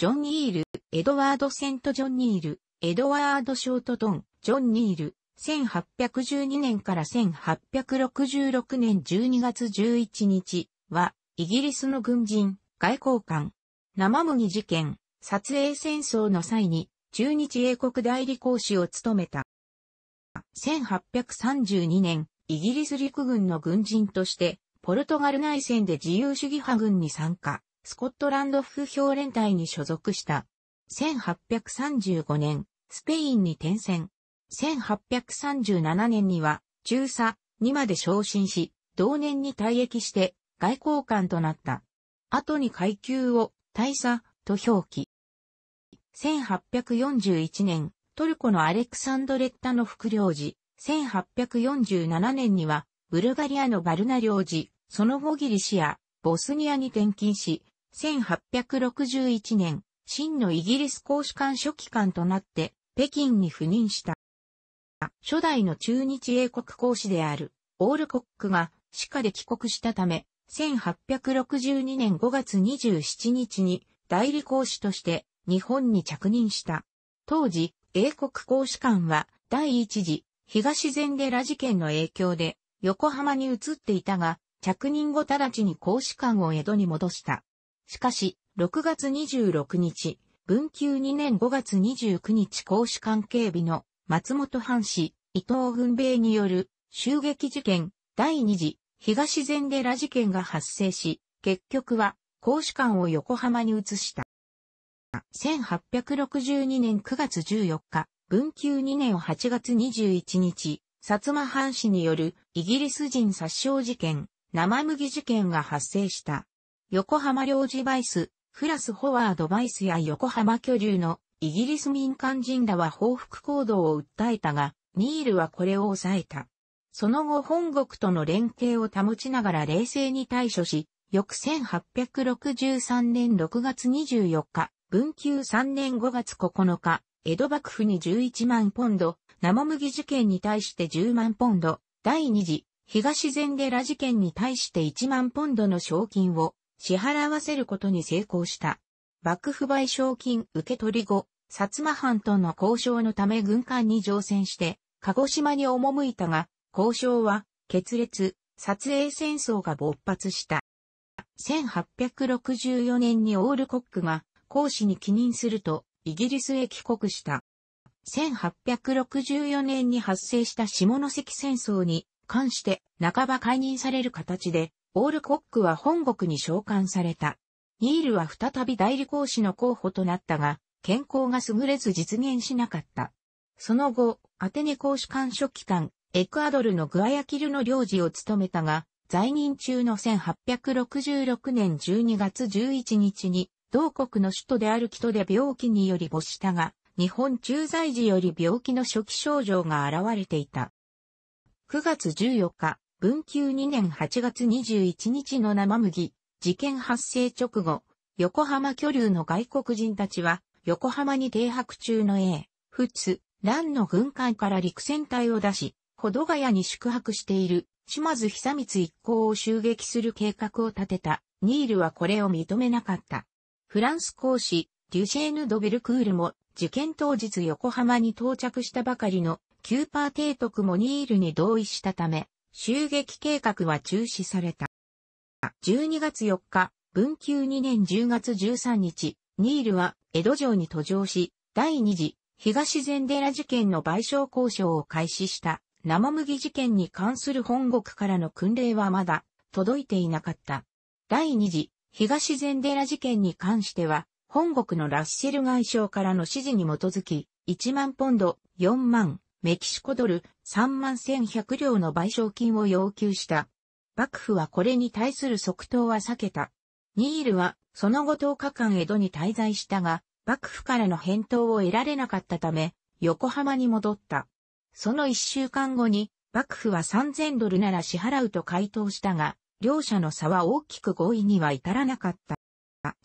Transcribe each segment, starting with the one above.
ジョン・ニール、エドワード・セント・ジョン・ニール、エドワード・ショート・ドン、ジョン・ニール、1812年から1866年12月11日は、イギリスの軍人、外交官、生麦事件、撮影戦争の際に、中日英国代理公使を務めた。1832年、イギリス陸軍の軍人として、ポルトガル内戦で自由主義派軍に参加。スコットランド副評連隊に所属した。1835年、スペインに転戦。1837年には、中佐にまで昇進し、同年に退役して外交官となった。後に階級を大佐と表記。1841年、トルコのアレクサンドレッタの副領事。1847年には、ブルガリアのバルナ領事、その後ギリシア、ボスニアに転勤し、1861年、真のイギリス公使館書記官となって、北京に赴任した。初代の中日英国公使である、オールコックが、歯科で帰国したため、1862年5月27日に、代理公使として、日本に着任した。当時、英国公使館は、第一次、東デ寺事件の影響で、横浜に移っていたが、着任後直ちに公使館を江戸に戻した。しかし、6月26日、文久2年5月29日公使館警備の松本藩士、伊藤軍兵による襲撃事件第2次東禅寺事件が発生し、結局は公使館を横浜に移した。1862年9月14日、文久2年8月21日、薩摩藩士によるイギリス人殺傷事件生麦事件が発生した。横浜領事バイス、フラス・ホワード・バイスや横浜居留のイギリス民間人らは報復行動を訴えたが、ニールはこれを抑えた。その後本国との連携を保ちながら冷静に対処し、翌1863年6月24日、文久3年5月9日、江戸幕府に11万ポンド、生麦事件に対して10万ポンド、第2次東禅寺事件に対して1万ポンドの賞金を支払わせることに成功した。幕府賠償金受け取り後、薩摩藩との交渉のため軍艦に乗船して、鹿児島に赴いたが、交渉は決裂、撮影戦争が勃発した。1864年にオールコックが講師に帰任すると、イギリスへ帰国した。1864年に発生した下関戦争に関して半ば解任される形で、オールコックは本国に召喚された。ニールは再び代理講師の候補となったが、健康が優れず実現しなかった。その後、アテネ公師官書記官、エクアドルのグアヤキルの領事を務めたが、在任中の1866年12月11日に、同国の首都である人で病気により没したが、日本駐在時より病気の初期症状が現れていた。9月14日、文久2年8月21日の生麦、事件発生直後、横浜巨流の外国人たちは、横浜に停泊中の A、仏、蘭の軍艦から陸戦隊を出し、保土ヶ谷に宿泊している島津久光一行を襲撃する計画を立てた、ニールはこれを認めなかった。フランス公使、デュシェーヌ・ドベルクールも、事件当日横浜に到着したばかりのキューパー提督もニールに同意したため、襲撃計画は中止された。12月4日、文久2年10月13日、ニールは江戸城に途上し、第2次東禅寺事件の賠償交渉を開始した生麦事件に関する本国からの訓令はまだ届いていなかった。第2次東禅寺事件に関しては、本国のラッシェル外相からの指示に基づき、1万ポンド、4万メキシコドル3万1100両の賠償金を要求した。幕府はこれに対する即答は避けた。ニールはその後10日間江戸に滞在したが、幕府からの返答を得られなかったため、横浜に戻った。その1週間後に、幕府は3000ドルなら支払うと回答したが、両者の差は大きく合意には至らなかった。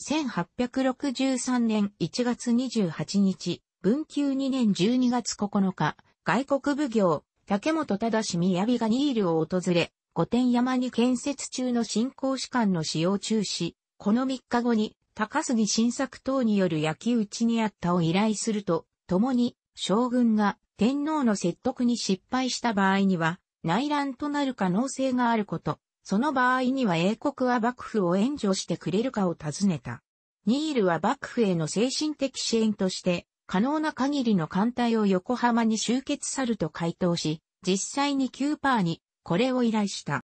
1863年1月28日、文久2年12月9日、外国奉行、竹本忠宮がニールを訪れ、御殿山に建設中の新興士官の使用中止、この3日後に、高杉晋作等による焼き討ちにあったを依頼すると、共に、将軍が天皇の説得に失敗した場合には、内乱となる可能性があること、その場合には英国は幕府を援助してくれるかを尋ねた。ニールは幕府への精神的支援として、可能な限りの艦隊を横浜に集結さると回答し、実際にキューパーにこれを依頼した。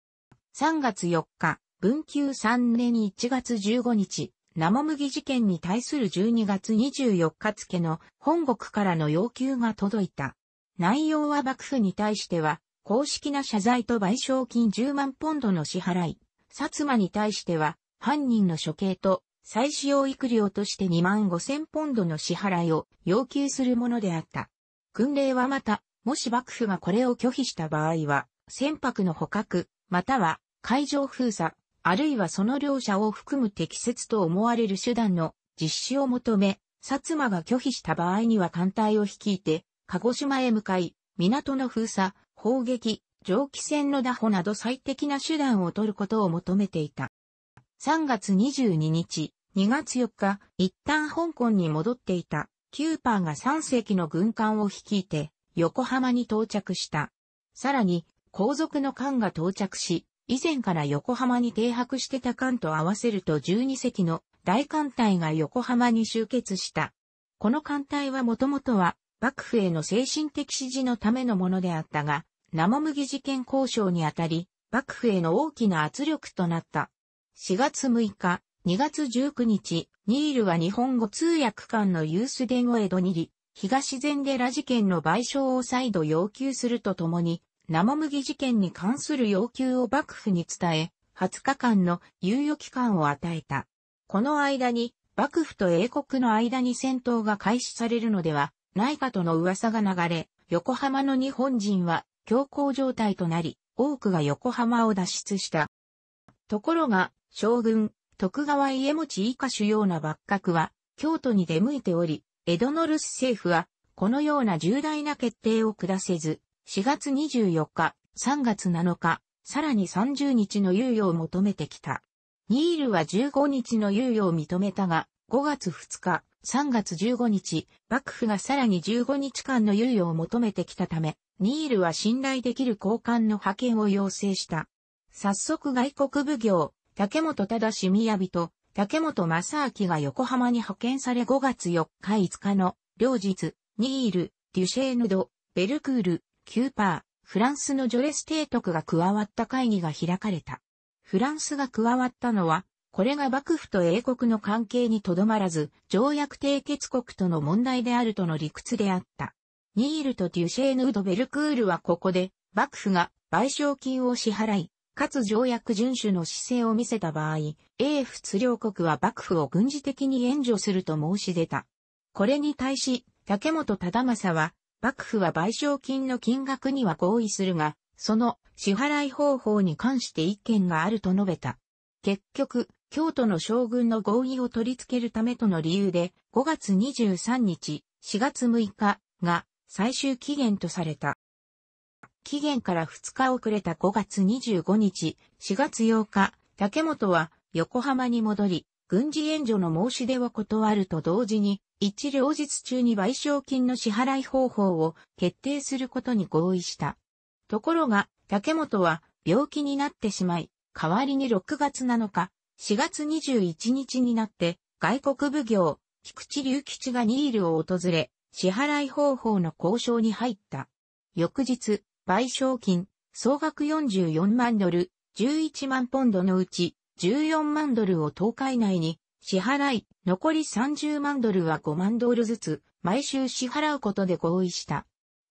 3月4日、文久3年1月15日、生麦事件に対する12月24日付の本国からの要求が届いた。内容は幕府に対しては、公式な謝罪と賠償金10万ポンドの支払い、薩摩に対しては、犯人の処刑と再使用育料として2万5千ポンドの支払いを要求するものであった。訓令はまた、もし幕府がこれを拒否した場合は、船舶の捕獲、または海上封鎖、あるいはその両者を含む適切と思われる手段の実施を求め、薩摩が拒否した場合には艦隊を率いて、鹿児島へ向かい、港の封鎖、砲撃、蒸気船の打歩など最適な手段を取ることを求めていた。3月22日、2月4日、一旦香港に戻っていた、キューパーが3隻の軍艦を率いて、横浜に到着した。さらに、後続の艦が到着し、以前から横浜に停泊してた艦と合わせると12隻の大艦隊が横浜に集結した。この艦隊はもともとは幕府への精神的支持のためのものであったが、生麦事件交渉にあたり、幕府への大きな圧力となった。4月6日、2月19日、ニールは日本語通訳官のユースデンを江戸にり、東禅寺事件の賠償を再度要求するとともに、生麦事件に関する要求を幕府に伝え、20日間の猶予期間を与えた。この間に、幕府と英国の間に戦闘が開始されるのではないかとの噂が流れ、横浜の日本人は強行状態となり、多くが横浜を脱出した。ところが、将軍、徳川家持以下主要な幕閣は、京都に出向いており、江戸の留守政府は、このような重大な決定を下せず、4月24日、3月7日、さらに30日の猶予を求めてきた。ニールは15日の猶予を認めたが、5月2日、3月15日、幕府がさらに15日間の猶予を求めてきたため、ニールは信頼できる交換の派遣を要請した。早速外国奉行、竹本忠雅と竹本正明が横浜に派遣され5月4日5日の、両日、ニール、デュシェーヌド、ベルクール、キューパー、フランスのジョレス提督が加わった会議が開かれた。フランスが加わったのは、これが幕府と英国の関係にとどまらず、条約締結国との問題であるとの理屈であった。ニールとデュシェーヌ・ード・ベルクールはここで、幕府が賠償金を支払い、かつ条約遵守の姿勢を見せた場合、英仏両国は幕府を軍事的に援助すると申し出た。これに対し、竹本忠政は、幕府は賠償金の金額には合意するが、その支払い方法に関して意見があると述べた。結局、京都の将軍の合意を取り付けるためとの理由で、5月23日、4月6日が最終期限とされた。期限から2日遅れた5月25日、4月8日、竹本は横浜に戻り、軍事援助の申し出を断ると同時に、一両日中に賠償金の支払い方法を決定することに合意した。ところが、竹本は病気になってしまい、代わりに6月7日、4月21日になって、外国奉行、菊池隆吉がニールを訪れ、支払い方法の交渉に入った。翌日、賠償金、総額44万ドル、11万ポンドのうち、14万ドルを10日以内に支払い、残り30万ドルは5万ドルずつ、毎週支払うことで合意した。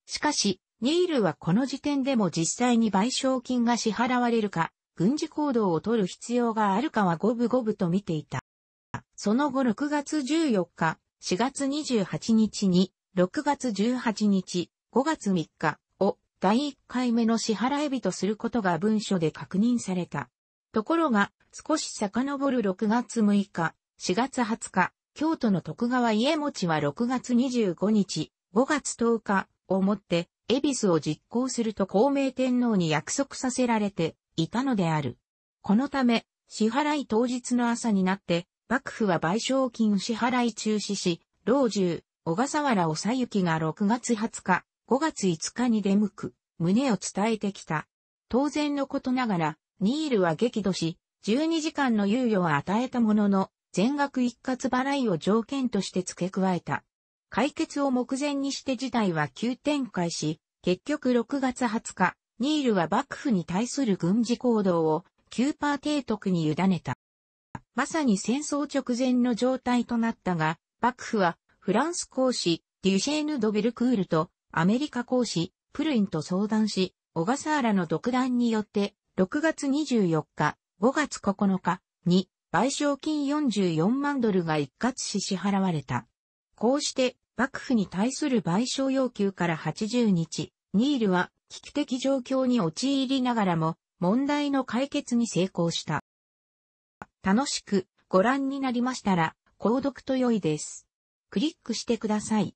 しかし、ニールはこの時点でも実際に賠償金が支払われるか、軍事行動を取る必要があるかは五分五分と見ていた。その後6月14日、4月28日に、6月18日、5月3日、第1回目の支払い日とすることが文書で確認された。ところが、少し遡る6月6日、4月20日、京都の徳川家持は6月25日、5月10日をもって、恵比寿を実行すると孔明天皇に約束させられていたのである。このため、支払い当日の朝になって、幕府は賠償金支払い中止し、老中、小笠原おさゆきが6月20日、5月5日に出向く、胸を伝えてきた。当然のことながら、ニールは激怒し、12時間の猶予は与えたものの、全額一括払いを条件として付け加えた。解決を目前にして事態は急展開し、結局6月20日、ニールは幕府に対する軍事行動をキューパー提督に委ねた。まさに戦争直前の状態となったが、幕府はフランス公使デュシェーヌ・ドベルクールとアメリカ公使、プルインと相談し、小笠原の独断によって、6月24日、5月9日に、賠償金44万ドルが一括し支払われた。こうして、幕府に対する賠償要求から80日、ニールは危機的状況に陥りながらも、問題の解決に成功した。楽しくご覧になりましたら、購読と良いです。クリックしてください。